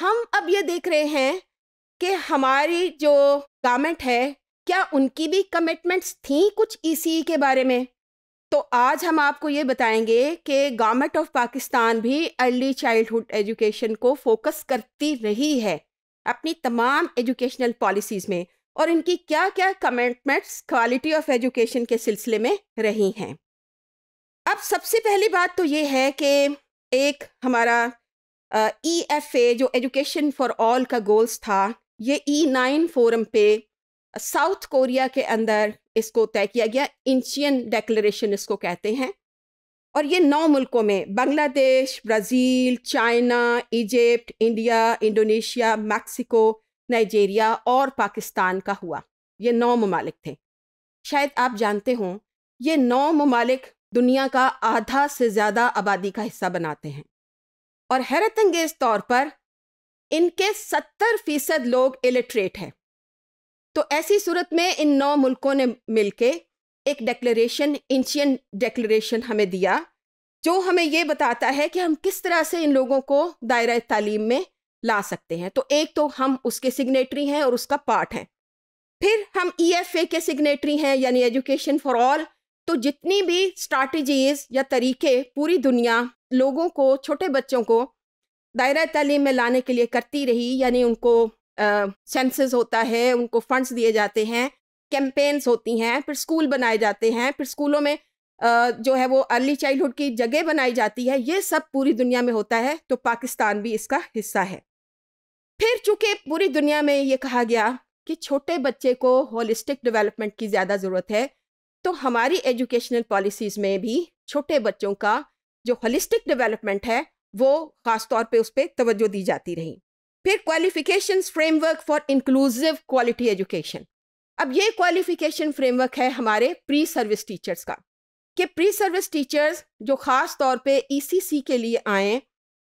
हम अब ये देख रहे हैं कि हमारी जो गवर्नमेंट है क्या उनकी भी कमिटमेंट्स थी कुछ ई e e के बारे में तो आज हम आपको ये बताएंगे कि गवर्नमेंट ऑफ पाकिस्तान भी अर्ली चाइल्डहुड एजुकेशन को फोकस करती रही है अपनी तमाम एजुकेशनल पॉलिसीज़ में और इनकी क्या क्या कमिटमेंट्स क्वालिटी ऑफ एजुकेशन के सिलसिले में रही हैं अब सबसे पहली बात तो ये है कि एक हमारा ई एफ ए जो एजुकेशन फॉर ऑल का गोल्स था ये ई नाइन फोरम पे साउथ कोरिया के अंदर इसको तय किया गया इंशियन डेक्लेशन इसको कहते हैं और ये नौ मुल्कों में Bangladesh Brazil China Egypt India Indonesia Mexico Nigeria और पाकिस्तान का हुआ ये नौ ममालिक थे शायद आप जानते हों ये नौ ममालिक दुनिया का आधा से ज़्यादा आबादी का हिस्सा बनाते हैं और हैरतंगेज तौर पर इनके सत्तर फीसद लोग इलिटरेट हैं तो ऐसी सूरत में इन नौ मुल्कों ने मिलके एक डेक्लेशन इंशियन डेक्लेशन हमें दिया जो हमें ये बताता है कि हम किस तरह से इन लोगों को दायरा तालीम में ला सकते हैं तो एक तो हम उसके सिग्नेटरी हैं और उसका पार्ट हैं फिर हम ई एफ ए के सिग्नेटरी हैं यानी एजुकेशन फॉर ऑल तो जितनी भी स्ट्रैटेजीज या तरीके पूरी दुनिया लोगों को छोटे बच्चों को दायरा तालीम में लाने के लिए करती रही यानी उनको सेंसेस होता है उनको फंड्स दिए जाते हैं कैंपेन्स होती हैं फिर स्कूल बनाए जाते हैं फिर स्कूलों में आ, जो है वो अर्ली चाइल्डहुड की जगह बनाई जाती है ये सब पूरी दुनिया में होता है तो पाकिस्तान भी इसका हिस्सा है फिर चूंकि पूरी दुनिया में ये कहा गया कि छोटे बच्चे को होलिस्टिक डेवलपमेंट की ज़्यादा ज़रूरत है तो हमारी एजुकेशनल पॉलिसीज़ में भी छोटे बच्चों का जो होलिस्टिक डेवलपमेंट है वो खास तौर पे उस पर तवज्जो दी जाती रही फिर qualification framework for inclusive quality education अब ये क्वालिफिकेशन फ्रेमवर्क है हमारे प्री सर्विस टीचर्स का कि प्री सर्विस टीचर्स जो ख़ास तौर पे ईसीसी e के लिए आएँ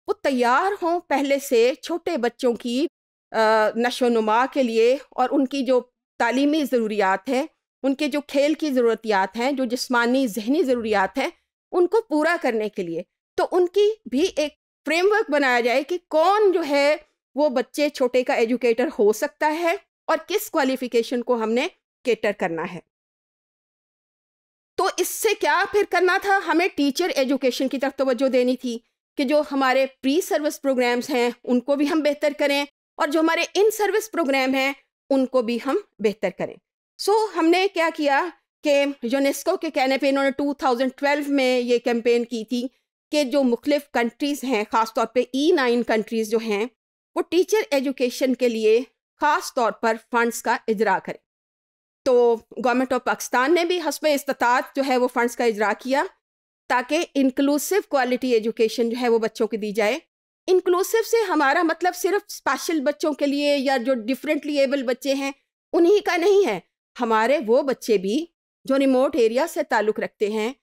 वो तैयार हों पहले से छोटे बच्चों की नशो नुमा के लिए और उनकी जो तालीमी ज़रूरियात हैं उनके जो खेल की ज़रूरतियात हैं जो जिस्मानी जहनी ज़रूरियात हैं उनको पूरा करने के लिए तो उनकी भी एक फ्रेमवर्क बनाया जाए कि कौन जो है वो बच्चे छोटे का एजुकेटर हो सकता है और किस क्वालिफिकेशन को हमने केटर करना है तो इससे क्या फिर करना था हमें टीचर एजुकेशन की तरफ तवज्जो देनी थी कि जो हमारे प्री सर्विस प्रोग्राम्स हैं उनको भी हम बेहतर करें और जो हमारे इन सर्विस प्रोग्राम हैं उनको भी हम बेहतर करें सो so, हमने क्या किया कि यूनेस्को के कहने पे इन्होंने 2012 में ये कैंपेन की थी कि जो मुख्तफ कंट्रीज़ हैं ख़ास तौर पे ई नाइन कंट्रीज़ जो हैं वो टीचर एजुकेशन के लिए ख़ास तौर पर फंड्स का इजरा करें तो गवर्नमेंट ऑफ पाकिस्तान ने भी हसब इस्तात जो है वो फंड्स का इजरा किया ताकि इंक्लूसिव क्वालिटी एजुकेशन जो है वो बच्चों की दी जाए इंक्लूसिव से हमारा मतलब सिर्फ स्पेशल बच्चों के लिए या जो डिफरेंटली एबल बच्चे हैं उन्हीं का नहीं है हमारे वो बच्चे भी जो रिमोट एरिया से ताल्लुक़ रखते हैं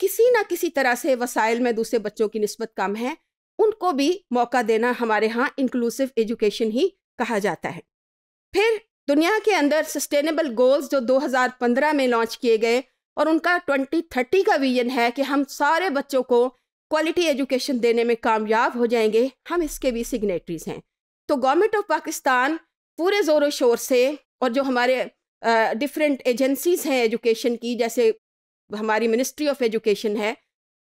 किसी ना किसी तरह से वसाइल में दूसरे बच्चों की नस्बत कम है उनको भी मौका देना हमारे यहाँ इंक्लूसिव एजुकेशन ही कहा जाता है फिर दुनिया के अंदर सस्टेनेबल गोल्स जो 2015 में लॉन्च किए गए और उनका 2030 का विजन है कि हम सारे बच्चों को क्वालिटी एजुकेशन देने में कामयाब हो जाएंगे हम इसके भी सिग्नेटरीज हैं तो गवर्नमेंट ऑफ पाकिस्तान पूरे ज़ोर शोर से और जो हमारे डिफरेंट एजेंसीज़ हैं एजुकेशन की जैसे हमारी मिनिस्ट्री ऑफ एजुकेशन है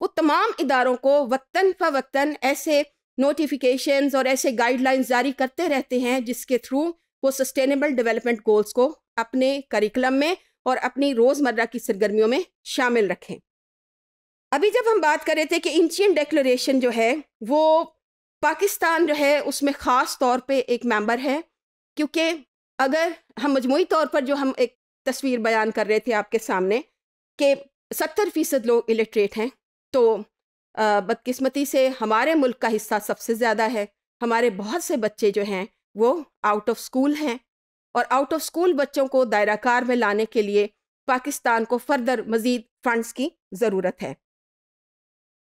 वो तमाम इदारों को वक्ता फ़वक्ता ऐसे नोटिफिकेशन और ऐसे गाइडलाइंस जारी करते रहते हैं जिसके थ्रू वो सस्टेनेबल डेवलपमेंट गोल्स को अपने करिकुलम में और अपनी रोज़मर्रा की सरगर्मियों में शामिल रखें अभी जब हम बात कर रहे थे कि इंशियन डेक्लेशन जो है वो पाकिस्तान जो है उसमें ख़ास तौर पे एक मेंबर है क्योंकि अगर हम मजमू तौर पर जो हम एक तस्वीर बयान कर रहे थे आपके सामने कि सत्तर फ़ीसद लोग इलिटरेट हैं तो बदकिस्मती से हमारे मुल्क का हिस्सा सबसे ज़्यादा है हमारे बहुत से बच्चे जो हैं वो आउट ऑफ स्कूल हैं और आउट ऑफ स्कूल बच्चों को दायरा कार में लाने के लिए पाकिस्तान को फर्दर मज़ीद फ़ंड्स की ज़रूरत है